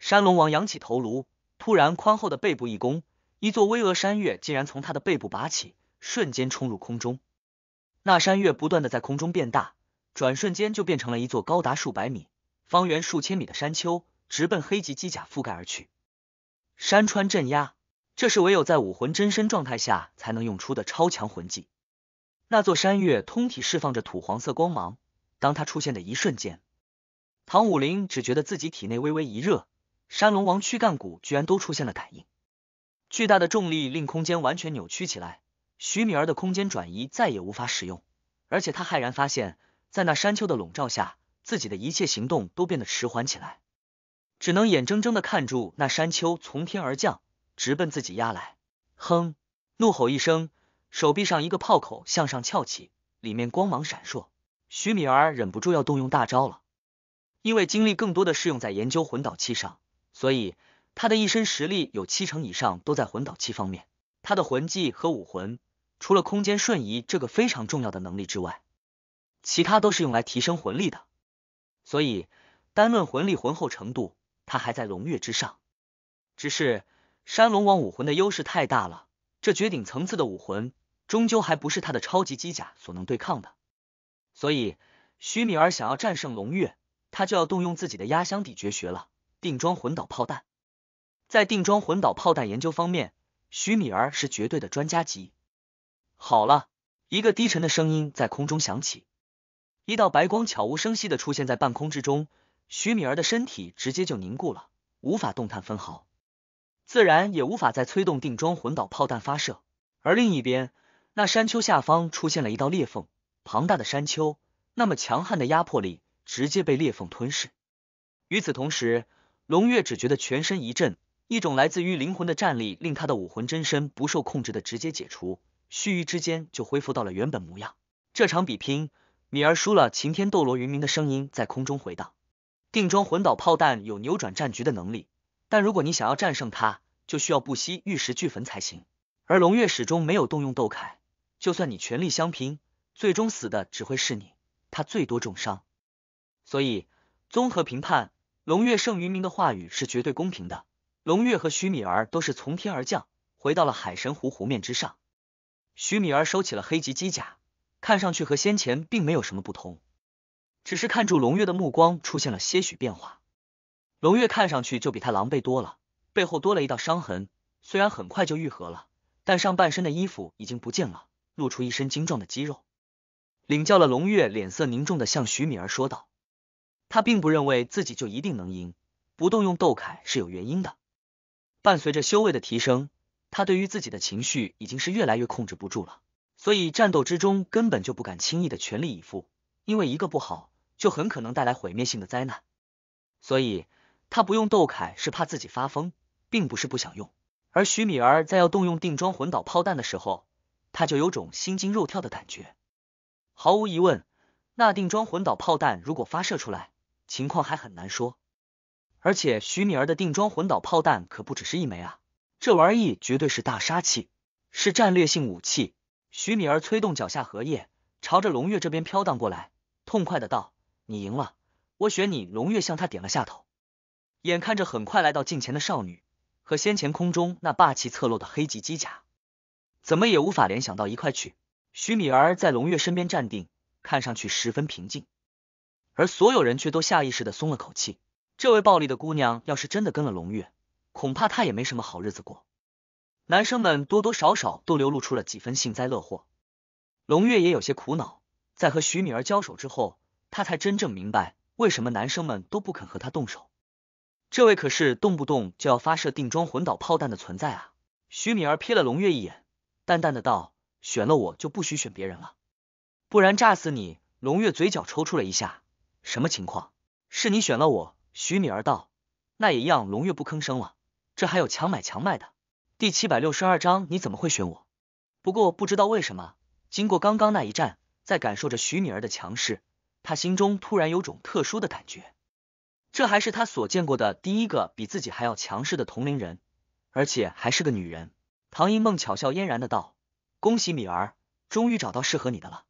山龙王扬起头颅，突然宽厚的背部一弓，一座巍峨山岳竟然从他的背部拔起，瞬间冲入空中。那山岳不断的在空中变大，转瞬间就变成了一座高达数百米。方圆数千米的山丘直奔黑级机甲覆盖而去，山川镇压，这是唯有在武魂真身状态下才能用出的超强魂技。那座山岳通体释放着土黄色光芒，当它出现的一瞬间，唐武林只觉得自己体内微微一热，山龙王躯干骨居然都出现了感应。巨大的重力令空间完全扭曲起来，徐敏儿的空间转移再也无法使用，而且他骇然发现，在那山丘的笼罩下。自己的一切行动都变得迟缓起来，只能眼睁睁的看住那山丘从天而降，直奔自己压来。哼！怒吼一声，手臂上一个炮口向上翘起，里面光芒闪烁。徐敏儿忍不住要动用大招了，因为精力更多的是用在研究魂导器上，所以他的一身实力有七成以上都在魂导器方面。他的魂技和武魂，除了空间瞬移这个非常重要的能力之外，其他都是用来提升魂力的。所以，单论魂力浑厚程度，他还在龙月之上。只是山龙王武魂的优势太大了，这绝顶层次的武魂，终究还不是他的超级机甲所能对抗的。所以，徐米儿想要战胜龙月，他就要动用自己的压箱底绝学了——定装魂导炮弹。在定装魂导炮弹研究方面，徐米儿是绝对的专家级。好了，一个低沉的声音在空中响起。一道白光悄无声息的出现在半空之中，徐敏儿的身体直接就凝固了，无法动弹分毫，自然也无法再催动定装魂导炮弹发射。而另一边，那山丘下方出现了一道裂缝，庞大的山丘那么强悍的压迫力直接被裂缝吞噬。与此同时，龙月只觉得全身一震，一种来自于灵魂的战力令他的武魂真身不受控制的直接解除，须臾之间就恢复到了原本模样。这场比拼。米儿输了，晴天斗罗云明的声音在空中回荡。定装魂导炮弹有扭转战局的能力，但如果你想要战胜他，就需要不惜玉石俱焚才行。而龙月始终没有动用斗铠，就算你全力相拼，最终死的只会是你，他最多重伤。所以，综合评判，龙月胜云明的话语是绝对公平的。龙月和徐米儿都是从天而降，回到了海神湖湖面之上。徐米儿收起了黑级机甲。看上去和先前并没有什么不同，只是看住龙月的目光出现了些许变化。龙月看上去就比他狼狈多了，背后多了一道伤痕，虽然很快就愈合了，但上半身的衣服已经不见了，露出一身精壮的肌肉。领教了龙月，脸色凝重的向徐敏儿说道：“他并不认为自己就一定能赢，不动用斗铠是有原因的。伴随着修为的提升，他对于自己的情绪已经是越来越控制不住了。”所以战斗之中根本就不敢轻易的全力以赴，因为一个不好就很可能带来毁灭性的灾难。所以他不用斗铠是怕自己发疯，并不是不想用。而徐敏儿在要动用定装魂导炮弹的时候，他就有种心惊肉跳的感觉。毫无疑问，那定装魂导炮弹如果发射出来，情况还很难说。而且徐敏儿的定装魂导炮弹可不只是一枚啊，这玩意绝对是大杀器，是战略性武器。徐敏儿催动脚下荷叶，朝着龙月这边飘荡过来，痛快的道：“你赢了，我选你。”龙月向他点了下头。眼看着很快来到近前的少女，和先前空中那霸气侧漏的黑级机甲，怎么也无法联想到一块去。徐敏儿在龙月身边站定，看上去十分平静，而所有人却都下意识的松了口气。这位暴力的姑娘要是真的跟了龙月，恐怕她也没什么好日子过。男生们多多少少都流露出了几分幸灾乐祸，龙月也有些苦恼。在和徐敏儿交手之后，他才真正明白为什么男生们都不肯和他动手。这位可是动不动就要发射定装魂导炮弹的存在啊！徐敏儿瞥了龙月一眼，淡淡的道：“选了我就不许选别人了，不然炸死你！”龙月嘴角抽搐了一下，什么情况？是你选了我？”徐敏儿道，“那也一样。”龙月不吭声了。这还有强买强卖的？第七百六十二章，你怎么会选我？不过不知道为什么，经过刚刚那一战，在感受着徐米儿的强势，她心中突然有种特殊的感觉。这还是她所见过的第一个比自己还要强势的同龄人，而且还是个女人。唐一梦巧笑嫣然的道：“恭喜米儿，终于找到适合你的了。”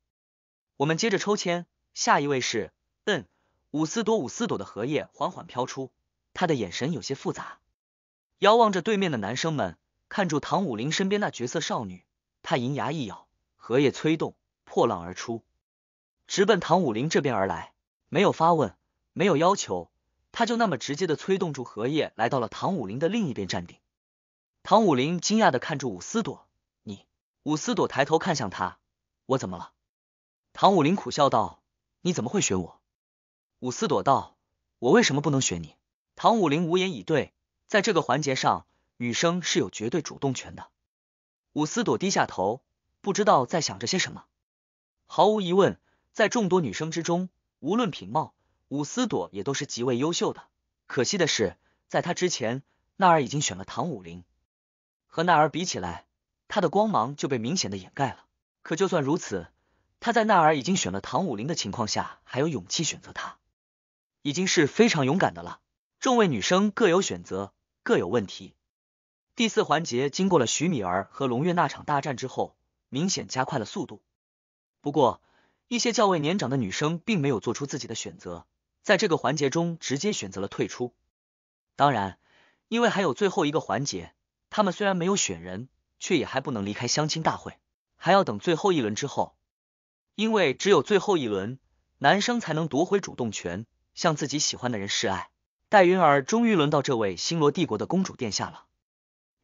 我们接着抽签，下一位是……嗯，五四朵，五四朵的荷叶缓缓飘出，她的眼神有些复杂，遥望着对面的男生们。看住唐武林身边那绝色少女，他银牙一咬，荷叶催动，破浪而出，直奔唐武林这边而来。没有发问，没有要求，他就那么直接的催动住荷叶，来到了唐武林的另一边站定。唐武林惊讶的看住伍思朵，你？伍思朵抬头看向他，我怎么了？唐武林苦笑道，你怎么会选我？伍思朵道，我为什么不能选你？唐武林无言以对，在这个环节上。女生是有绝对主动权的。伍思朵低下头，不知道在想着些什么。毫无疑问，在众多女生之中，无论品貌，伍思朵也都是极为优秀的。可惜的是，在她之前，娜儿已经选了唐武林。和娜儿比起来，她的光芒就被明显的掩盖了。可就算如此，她在娜儿已经选了唐武林的情况下，还有勇气选择他，已经是非常勇敢的了。众位女生各有选择，各有问题。第四环节经过了徐米儿和龙月那场大战之后，明显加快了速度。不过，一些较为年长的女生并没有做出自己的选择，在这个环节中直接选择了退出。当然，因为还有最后一个环节，他们虽然没有选人，却也还不能离开相亲大会，还要等最后一轮之后。因为只有最后一轮，男生才能夺回主动权，向自己喜欢的人示爱。戴云儿终于轮到这位星罗帝国的公主殿下了。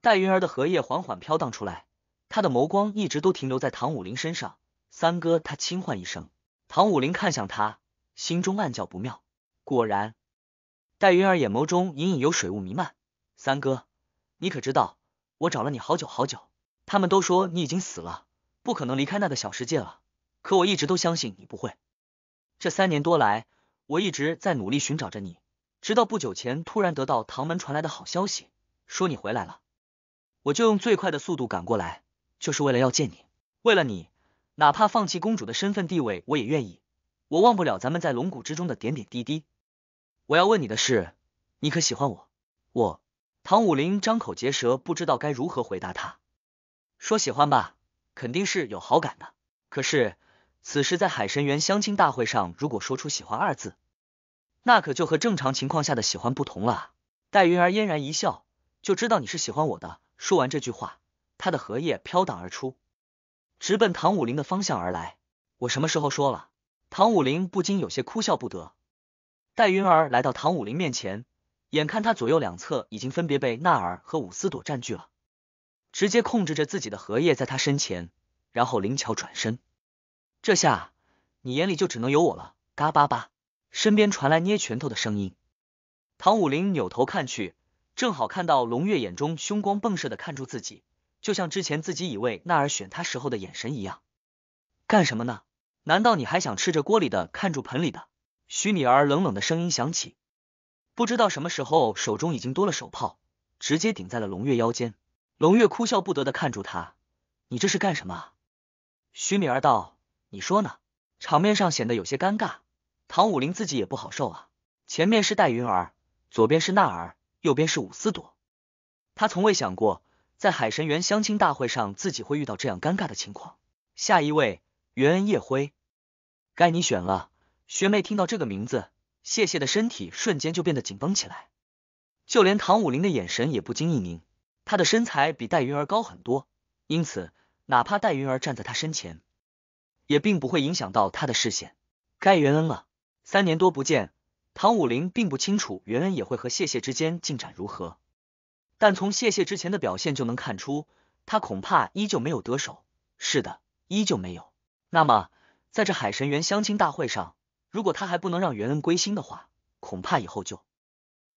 戴云儿的荷叶缓缓飘荡出来，他的眸光一直都停留在唐武林身上。三哥，他轻唤一声。唐武林看向他，心中暗叫不妙。果然，戴云儿眼眸中隐隐有水雾弥漫。三哥，你可知道，我找了你好久好久。他们都说你已经死了，不可能离开那个小世界了。可我一直都相信你不会。这三年多来，我一直在努力寻找着你，直到不久前突然得到唐门传来的好消息，说你回来了。我就用最快的速度赶过来，就是为了要见你。为了你，哪怕放弃公主的身份地位，我也愿意。我忘不了咱们在龙谷之中的点点滴滴。我要问你的是，你可喜欢我？我唐武林张口结舌，不知道该如何回答。他说喜欢吧，肯定是有好感的。可是，此时在海神园相亲大会上，如果说出喜欢二字，那可就和正常情况下的喜欢不同了。戴云儿嫣然一笑，就知道你是喜欢我的。说完这句话，他的荷叶飘荡而出，直奔唐武林的方向而来。我什么时候说了？唐武林不禁有些哭笑不得。戴云儿来到唐武林面前，眼看他左右两侧已经分别被纳尔和伍思朵占据了，直接控制着自己的荷叶在他身前，然后灵巧转身。这下你眼里就只能有我了！嘎巴巴，身边传来捏拳头的声音。唐武林扭头看去。正好看到龙月眼中凶光迸射的看住自己，就像之前自己以为纳尔选他时候的眼神一样。干什么呢？难道你还想吃着锅里的看住盆里的？徐敏儿冷冷的声音响起，不知道什么时候手中已经多了手炮，直接顶在了龙月腰间。龙月哭笑不得的看住他，你这是干什么？徐敏儿道，你说呢？场面上显得有些尴尬，唐武林自己也不好受啊。前面是戴云儿，左边是纳尔。右边是伍思朵，他从未想过在海神园相亲大会上自己会遇到这样尴尬的情况。下一位，袁恩叶辉，该你选了。学妹听到这个名字，谢谢的身体瞬间就变得紧绷起来，就连唐武林的眼神也不禁一凝。他的身材比戴云儿高很多，因此哪怕戴云儿站在他身前，也并不会影响到他的视线。该袁恩了，三年多不见。唐武林并不清楚袁恩也会和谢谢之间进展如何，但从谢谢之前的表现就能看出，他恐怕依旧没有得手。是的，依旧没有。那么在这海神园相亲大会上，如果他还不能让袁恩归心的话，恐怕以后就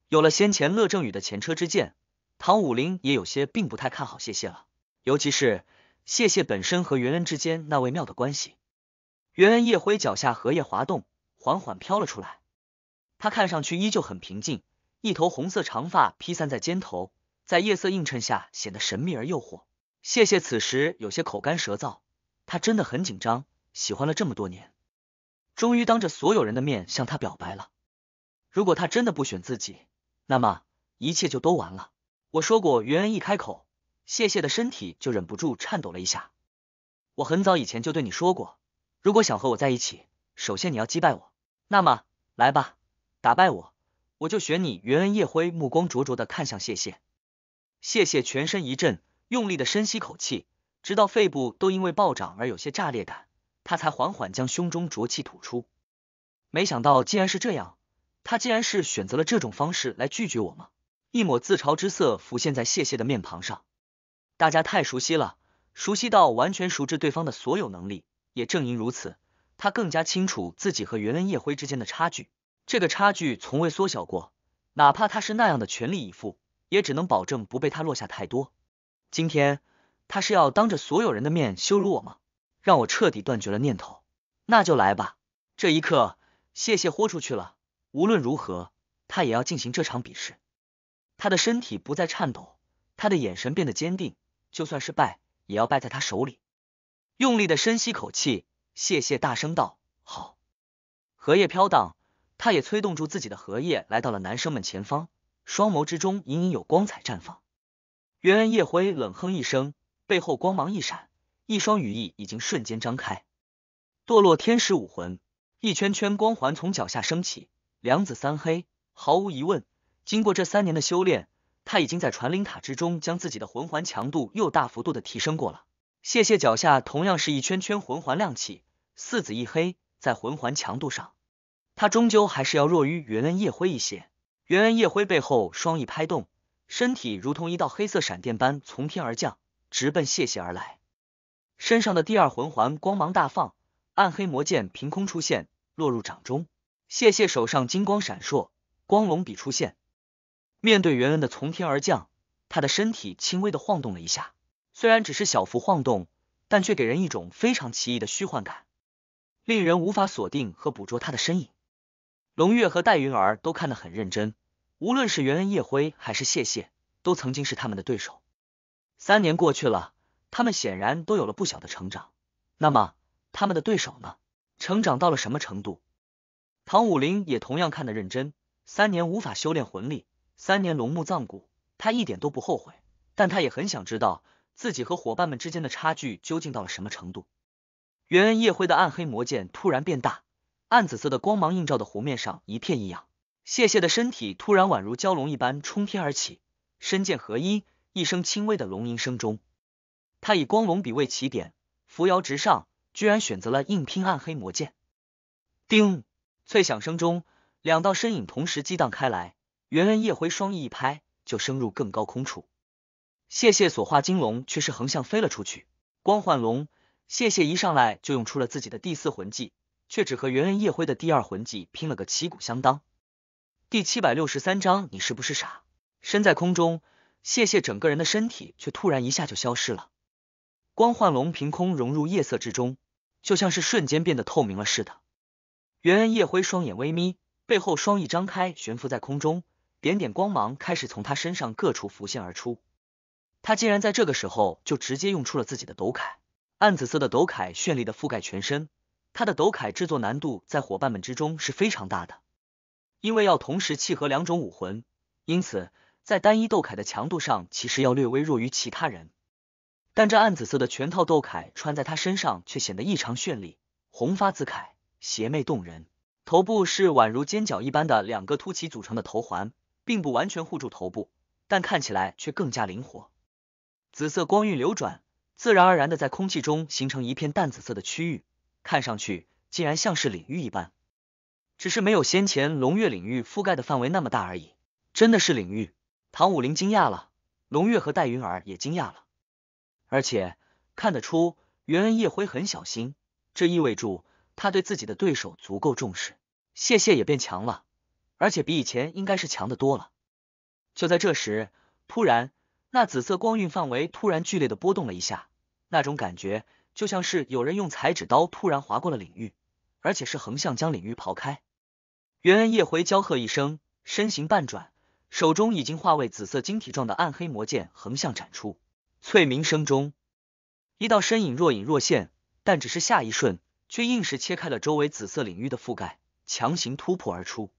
有了先前乐正宇的前车之鉴。唐武林也有些并不太看好谢谢了，尤其是谢谢本身和袁恩之间那微妙的关系。袁恩叶辉脚下荷叶滑动，缓缓飘了出来。他看上去依旧很平静，一头红色长发披散在肩头，在夜色映衬下显得神秘而诱惑。谢谢，此时有些口干舌燥，他真的很紧张。喜欢了这么多年，终于当着所有人的面向他表白了。如果他真的不选自己，那么一切就都完了。我说过，云恩一开口，谢谢的身体就忍不住颤抖了一下。我很早以前就对你说过，如果想和我在一起，首先你要击败我。那么，来吧。打败我，我就选你。袁恩夜辉目光灼灼的看向谢谢，谢谢全身一震，用力的深吸口气，直到肺部都因为暴涨而有些炸裂感，他才缓缓将胸中浊气吐出。没想到竟然是这样，他竟然是选择了这种方式来拒绝我吗？一抹自嘲之色浮现在谢谢的面庞上。大家太熟悉了，熟悉到完全熟知对方的所有能力，也正因如此，他更加清楚自己和袁恩夜辉之间的差距。这个差距从未缩小过，哪怕他是那样的全力以赴，也只能保证不被他落下太多。今天他是要当着所有人的面羞辱我吗？让我彻底断绝了念头？那就来吧！这一刻，谢谢豁出去了，无论如何，他也要进行这场比试。他的身体不再颤抖，他的眼神变得坚定，就算失败，也要败在他手里。用力的深吸口气，谢谢大声道：“好。”荷叶飘荡。他也催动住自己的荷叶，来到了男生们前方，双眸之中隐隐有光彩绽放。原恩叶辉冷哼一声，背后光芒一闪，一双羽翼已经瞬间张开。堕落天使武魂，一圈圈光环从脚下升起，两紫三黑，毫无疑问，经过这三年的修炼，他已经在传灵塔之中将自己的魂环强度又大幅度的提升过了。谢谢脚下同样是一圈圈魂环亮起，四紫一黑，在魂环强度上。他终究还是要弱于元恩夜辉一些。元恩夜辉背后双翼拍动，身体如同一道黑色闪电般从天而降，直奔谢谢而来。身上的第二魂环光芒大放，暗黑魔剑凭空出现，落入掌中。谢谢手上金光闪烁，光龙笔出现。面对元恩的从天而降，他的身体轻微的晃动了一下，虽然只是小幅晃动，但却给人一种非常奇异的虚幻感，令人无法锁定和捕捉他的身影。龙月和戴云儿都看得很认真，无论是袁恩、叶辉还是谢谢，都曾经是他们的对手。三年过去了，他们显然都有了不小的成长。那么，他们的对手呢？成长到了什么程度？唐武林也同样看得认真。三年无法修炼魂力，三年龙墓葬骨，他一点都不后悔，但他也很想知道自己和伙伴们之间的差距究竟到了什么程度。袁恩、叶辉的暗黑魔剑突然变大。暗紫色的光芒映照的湖面上一片异样，谢谢的身体突然宛如蛟龙一般冲天而起，身剑合一，一声轻微的龙吟声中，他以光龙笔为起点，扶摇直上，居然选择了硬拼暗黑魔剑。叮，脆响声中，两道身影同时激荡开来。元恩夜辉双翼一拍，就升入更高空处。谢谢所化金龙却是横向飞了出去。光幻龙，谢谢一上来就用出了自己的第四魂技。却只和元恩夜辉的第二魂技拼了个旗鼓相当。第七百六十三章，你是不是傻？身在空中，谢谢整个人的身体却突然一下就消失了。光幻龙凭空融入夜色之中，就像是瞬间变得透明了似的。元恩夜辉双眼微眯，背后双翼张开，悬浮在空中，点点光芒开始从他身上各处浮现而出。他竟然在这个时候就直接用出了自己的斗铠，暗紫色的斗铠绚丽的覆盖全身。他的斗铠制作难度在伙伴们之中是非常大的，因为要同时契合两种武魂，因此在单一斗铠的强度上其实要略微弱于其他人。但这暗紫色的全套斗铠穿在他身上却显得异常绚丽，红发紫铠，邪魅动人。头部是宛如尖角一般的两个凸起组成的头环，并不完全护住头部，但看起来却更加灵活。紫色光晕流转，自然而然的在空气中形成一片淡紫色的区域。看上去竟然像是领域一般，只是没有先前龙月领域覆盖的范围那么大而已。真的是领域？唐武林惊讶了，龙月和戴云儿也惊讶了。而且看得出袁恩叶辉很小心，这意味着他对自己的对手足够重视。谢谢也变强了，而且比以前应该是强得多了。就在这时，突然那紫色光晕范围突然剧烈的波动了一下，那种感觉。就像是有人用裁纸刀突然划过了领域，而且是横向将领域刨开。袁恩夜回娇喝一声，身形半转，手中已经化为紫色晶体状的暗黑魔剑横向斩出，脆鸣声中，一道身影若隐若现，但只是下一瞬，却硬是切开了周围紫色领域的覆盖，强行突破而出，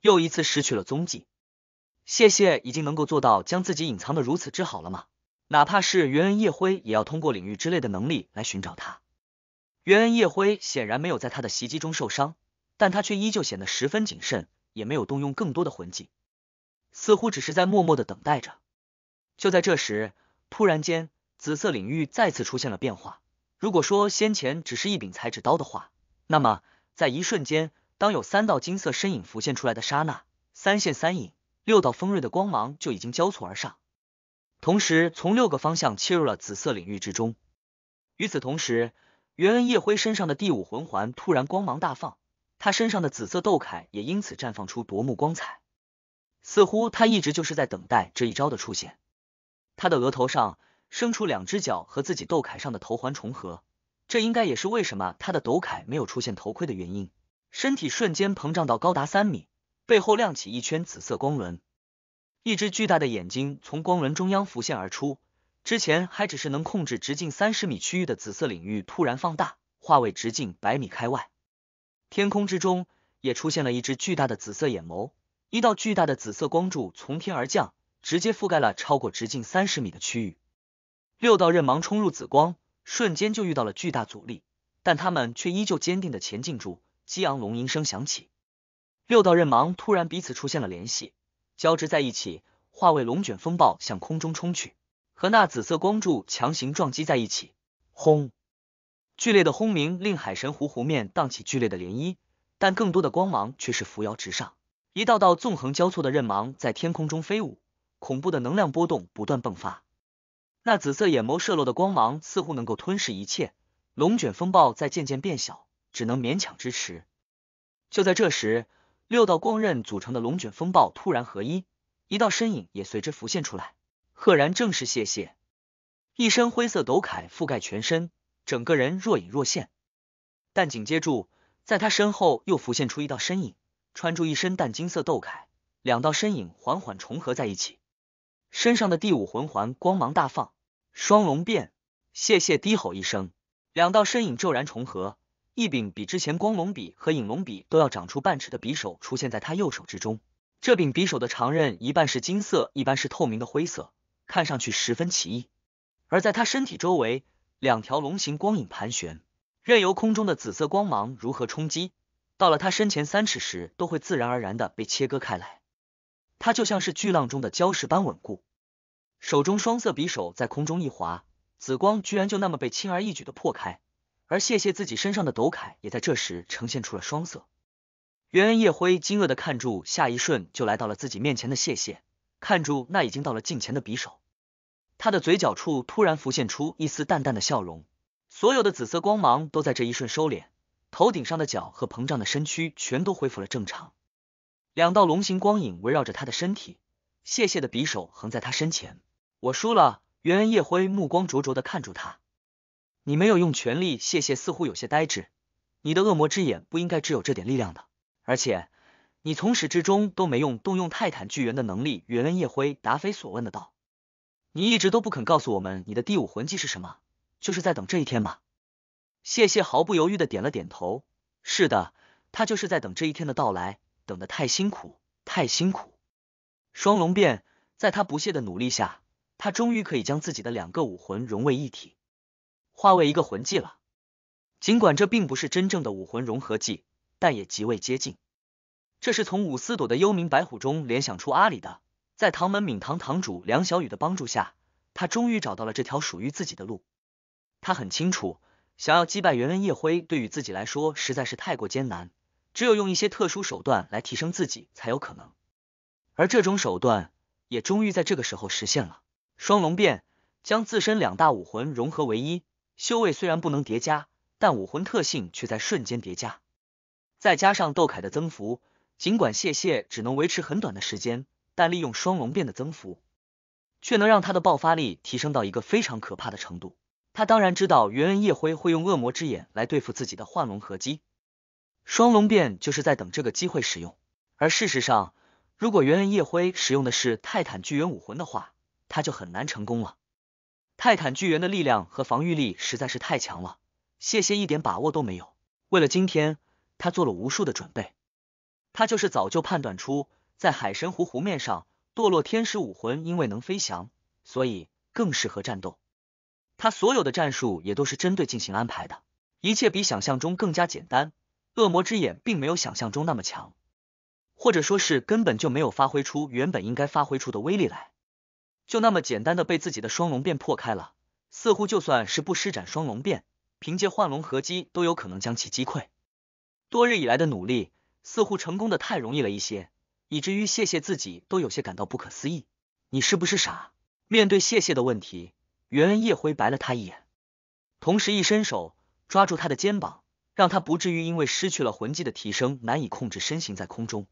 又一次失去了踪迹。谢谢，已经能够做到将自己隐藏的如此之好了吗？哪怕是袁恩叶辉，也要通过领域之类的能力来寻找他。袁恩叶辉显然没有在他的袭击中受伤，但他却依旧显得十分谨慎，也没有动用更多的魂技，似乎只是在默默的等待着。就在这时，突然间，紫色领域再次出现了变化。如果说先前只是一柄裁纸刀的话，那么在一瞬间，当有三道金色身影浮现出来的刹那，三线三影，六道锋锐的光芒就已经交错而上。同时，从六个方向切入了紫色领域之中。与此同时，袁恩叶辉身上的第五魂环突然光芒大放，他身上的紫色斗铠也因此绽放出夺目光彩。似乎他一直就是在等待这一招的出现。他的额头上生出两只脚，和自己斗铠上的头环重合，这应该也是为什么他的斗铠没有出现头盔的原因。身体瞬间膨胀到高达三米，背后亮起一圈紫色光轮。一只巨大的眼睛从光轮中央浮现而出，之前还只是能控制直径三十米区域的紫色领域突然放大，化为直径百米开外。天空之中也出现了一只巨大的紫色眼眸，一道巨大的紫色光柱从天而降，直接覆盖了超过直径三十米的区域。六道刃芒冲入紫光，瞬间就遇到了巨大阻力，但他们却依旧坚定的前进着。激昂龙吟声响起，六道刃芒突然彼此出现了联系。交织在一起，化为龙卷风暴向空中冲去，和那紫色光柱强行撞击在一起，轰！剧烈的轰鸣令海神湖湖面荡起剧烈的涟漪，但更多的光芒却是扶摇直上，一道道纵横交错的刃芒在天空中飞舞，恐怖的能量波动不断迸发。那紫色眼眸射落的光芒似乎能够吞噬一切，龙卷风暴在渐渐变小，只能勉强支持。就在这时。六道光刃组成的龙卷风暴突然合一，一道身影也随之浮现出来，赫然正是谢谢。一身灰色斗铠覆盖全身，整个人若隐若现。但紧接住，在他身后又浮现出一道身影，穿着一身淡金色斗铠。两道身影缓缓重合在一起，身上的第五魂环光芒大放。双龙变，谢谢低吼一声，两道身影骤然重合。一柄比之前光龙笔和影龙笔都要长出半尺的匕首出现在他右手之中，这柄匕首的长刃一半是金色，一半是透明的灰色，看上去十分奇异。而在他身体周围，两条龙形光影盘旋，任由空中的紫色光芒如何冲击，到了他身前三尺时，都会自然而然的被切割开来。他就像是巨浪中的礁石般稳固，手中双色匕首在空中一划，紫光居然就那么被轻而易举的破开。而谢谢自己身上的斗铠也在这时呈现出了双色。袁恩叶辉惊愕的看住，下一瞬就来到了自己面前的谢谢，看住那已经到了近前的匕首，他的嘴角处突然浮现出一丝淡淡的笑容，所有的紫色光芒都在这一瞬收敛，头顶上的角和膨胀的身躯全都恢复了正常，两道龙形光影围绕着他的身体，谢谢的匕首横在他身前，我输了。袁恩叶辉目光灼灼的看住他。你没有用全力，谢谢似乎有些呆滞。你的恶魔之眼不应该只有这点力量的，而且你从始至终都没用动用泰坦巨猿的能力。原恩夜辉答非所问的道：“你一直都不肯告诉我们你的第五魂技是什么，就是在等这一天吗？”谢谢毫不犹豫的点了点头：“是的，他就是在等这一天的到来，等得太辛苦，太辛苦。”双龙变，在他不懈的努力下，他终于可以将自己的两个武魂融为一体。化为一个魂技了，尽管这并不是真正的武魂融合技，但也极为接近。这是从武四朵的幽冥白虎中联想出阿里的，在唐门敏堂堂主梁小雨的帮助下，他终于找到了这条属于自己的路。他很清楚，想要击败元恩夜辉，对于自己来说实在是太过艰难，只有用一些特殊手段来提升自己才有可能。而这种手段也终于在这个时候实现了——双龙变，将自身两大武魂融合为一。修为虽然不能叠加，但武魂特性却在瞬间叠加。再加上斗凯的增幅，尽管谢谢只能维持很短的时间，但利用双龙变的增幅，却能让他的爆发力提升到一个非常可怕的程度。他当然知道袁恩夜辉会用恶魔之眼来对付自己的幻龙合击，双龙变就是在等这个机会使用。而事实上，如果原恩夜辉使用的是泰坦巨猿武魂的话，他就很难成功了。泰坦巨猿的力量和防御力实在是太强了，谢谢一点把握都没有。为了今天，他做了无数的准备，他就是早就判断出，在海神湖湖面上，堕落天使武魂因为能飞翔，所以更适合战斗。他所有的战术也都是针对进行安排的，一切比想象中更加简单。恶魔之眼并没有想象中那么强，或者说，是根本就没有发挥出原本应该发挥出的威力来。就那么简单的被自己的双龙变破开了，似乎就算是不施展双龙变，凭借幻龙合击都有可能将其击溃。多日以来的努力，似乎成功的太容易了一些，以至于谢谢自己都有些感到不可思议。你是不是傻？面对谢谢的问题，袁恩叶辉白了他一眼，同时一伸手抓住他的肩膀，让他不至于因为失去了魂技的提升，难以控制身形在空中。